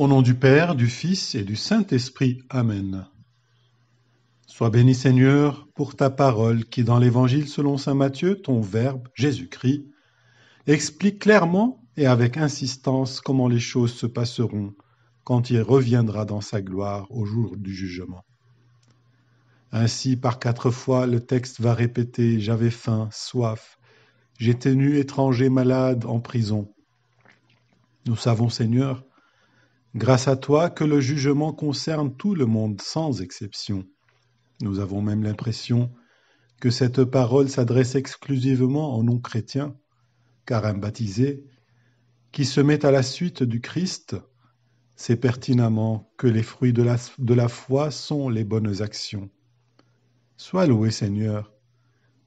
Au nom du Père, du Fils et du Saint-Esprit. Amen. Sois béni Seigneur pour ta parole qui dans l'Évangile selon Saint Matthieu, ton Verbe, Jésus-Christ, explique clairement et avec insistance comment les choses se passeront quand il reviendra dans sa gloire au jour du jugement. Ainsi, par quatre fois, le texte va répéter J'avais faim, soif, j'étais nu, étranger, malade, en prison. Nous savons, Seigneur, Grâce à toi que le jugement concerne tout le monde sans exception. Nous avons même l'impression que cette parole s'adresse exclusivement aux non-chrétiens, car un baptisé qui se met à la suite du Christ sait pertinemment que les fruits de la, de la foi sont les bonnes actions. Sois loué Seigneur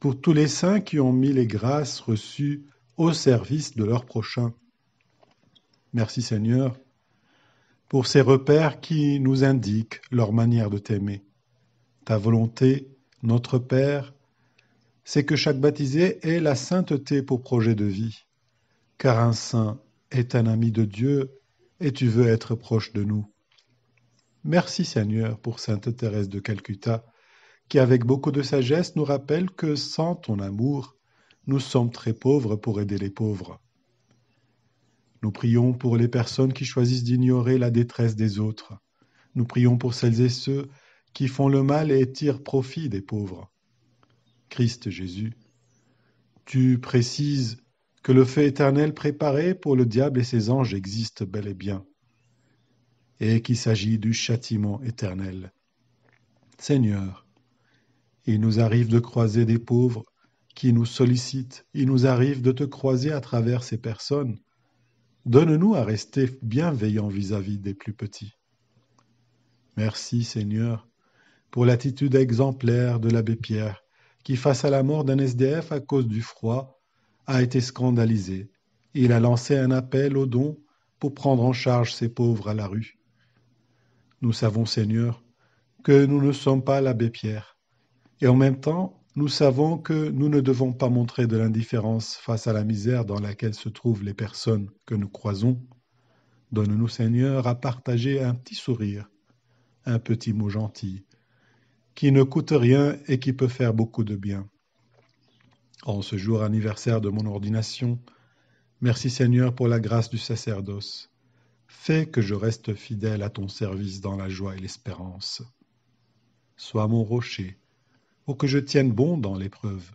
pour tous les saints qui ont mis les grâces reçues au service de leur prochain. Merci Seigneur pour ces repères qui nous indiquent leur manière de t'aimer. Ta volonté, notre Père, c'est que chaque baptisé ait la sainteté pour projet de vie, car un saint est un ami de Dieu et tu veux être proche de nous. Merci Seigneur pour Sainte Thérèse de Calcutta, qui avec beaucoup de sagesse nous rappelle que sans ton amour, nous sommes très pauvres pour aider les pauvres. Nous prions pour les personnes qui choisissent d'ignorer la détresse des autres. Nous prions pour celles et ceux qui font le mal et tirent profit des pauvres. Christ Jésus, tu précises que le fait éternel préparé pour le diable et ses anges existe bel et bien, et qu'il s'agit du châtiment éternel. Seigneur, il nous arrive de croiser des pauvres qui nous sollicitent, il nous arrive de te croiser à travers ces personnes Donne-nous à rester bienveillants vis-à-vis des plus petits. Merci Seigneur pour l'attitude exemplaire de l'abbé Pierre, qui face à la mort d'un SDF à cause du froid, a été scandalisé. Il a lancé un appel aux dons pour prendre en charge ces pauvres à la rue. Nous savons, Seigneur, que nous ne sommes pas l'abbé Pierre, et en même temps, nous savons que nous ne devons pas montrer de l'indifférence face à la misère dans laquelle se trouvent les personnes que nous croisons. Donne-nous, Seigneur, à partager un petit sourire, un petit mot gentil, qui ne coûte rien et qui peut faire beaucoup de bien. En ce jour anniversaire de mon ordination, merci Seigneur pour la grâce du sacerdoce. Fais que je reste fidèle à ton service dans la joie et l'espérance. Sois mon rocher, pour que je tienne bon dans l'épreuve.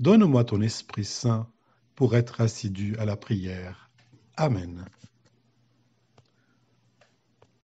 Donne-moi ton Esprit Saint pour être assidu à la prière. Amen.